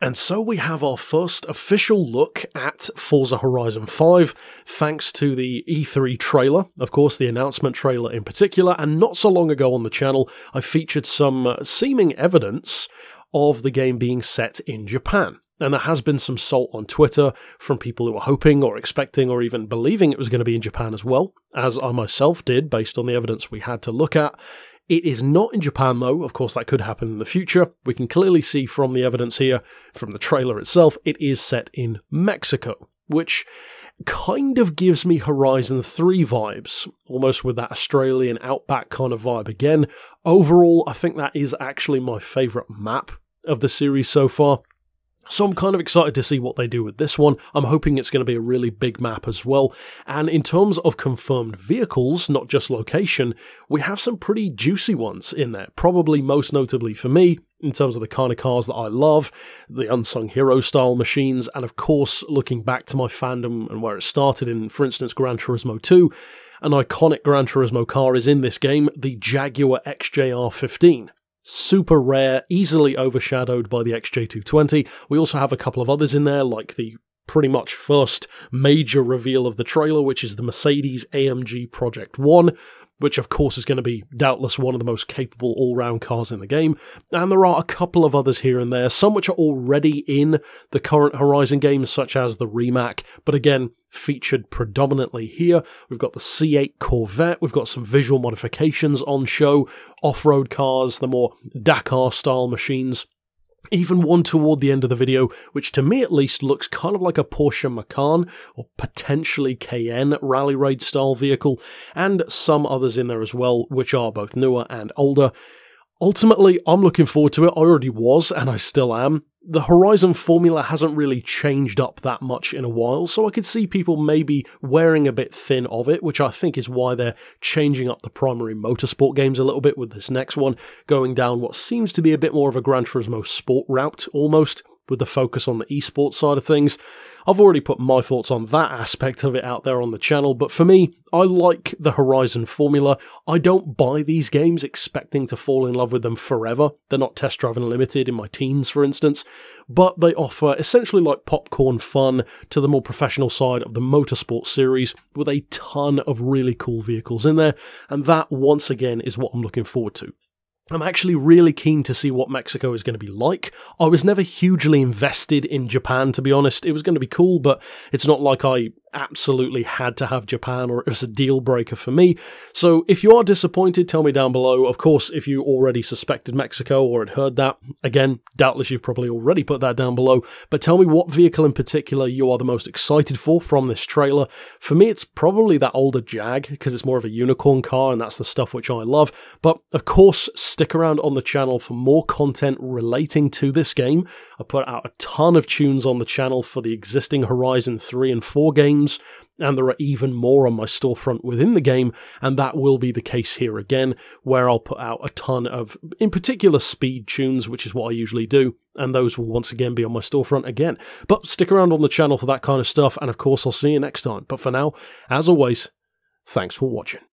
And so we have our first official look at Forza Horizon 5, thanks to the E3 trailer, of course, the announcement trailer in particular. And not so long ago on the channel, I featured some uh, seeming evidence of the game being set in Japan. And there has been some salt on Twitter from people who were hoping or expecting or even believing it was going to be in Japan as well, as I myself did, based on the evidence we had to look at. It is not in Japan, though. Of course, that could happen in the future. We can clearly see from the evidence here, from the trailer itself, it is set in Mexico, which kind of gives me Horizon 3 vibes, almost with that Australian outback kind of vibe again. Overall, I think that is actually my favourite map of the series so far. So I'm kind of excited to see what they do with this one. I'm hoping it's going to be a really big map as well. And in terms of confirmed vehicles, not just location, we have some pretty juicy ones in there. Probably most notably for me, in terms of the kind of cars that I love, the unsung hero style machines, and of course, looking back to my fandom and where it started in, for instance, Gran Turismo 2, an iconic Gran Turismo car is in this game, the Jaguar XJR 15 super rare, easily overshadowed by the XJ220. We also have a couple of others in there, like the pretty much first major reveal of the trailer, which is the Mercedes AMG Project 1, which of course is going to be doubtless one of the most capable all round cars in the game. And there are a couple of others here and there, some which are already in the current Horizon games, such as the Remac, but again, featured predominantly here. We've got the C8 Corvette, we've got some visual modifications on show, off road cars, the more Dakar style machines even one toward the end of the video, which to me at least looks kind of like a Porsche Macan or potentially KN rally raid style vehicle, and some others in there as well, which are both newer and older. Ultimately, I'm looking forward to it. I already was, and I still am the Horizon formula hasn't really changed up that much in a while, so I could see people maybe wearing a bit thin of it, which I think is why they're changing up the primary motorsport games a little bit with this next one, going down what seems to be a bit more of a Gran Turismo sport route almost with the focus on the esports side of things. I've already put my thoughts on that aspect of it out there on the channel, but for me, I like the Horizon formula. I don't buy these games expecting to fall in love with them forever. They're not Test driving limited in my teens, for instance, but they offer essentially like popcorn fun to the more professional side of the motorsport series with a ton of really cool vehicles in there, and that once again is what I'm looking forward to. I'm actually really keen to see what Mexico is going to be like. I was never hugely invested in Japan, to be honest. It was going to be cool, but it's not like I absolutely had to have Japan or it was a deal breaker for me. So if you are disappointed, tell me down below. Of course, if you already suspected Mexico or had heard that, again, doubtless you've probably already put that down below, but tell me what vehicle in particular you are the most excited for from this trailer. For me, it's probably that older Jag because it's more of a unicorn car and that's the stuff which I love. But of course, stick around on the channel for more content relating to this game. I put out a ton of tunes on the channel for the existing Horizon 3 and 4 games games, and there are even more on my storefront within the game, and that will be the case here again, where I'll put out a ton of, in particular, speed tunes, which is what I usually do, and those will once again be on my storefront again. But stick around on the channel for that kind of stuff, and of course, I'll see you next time. But for now, as always, thanks for watching.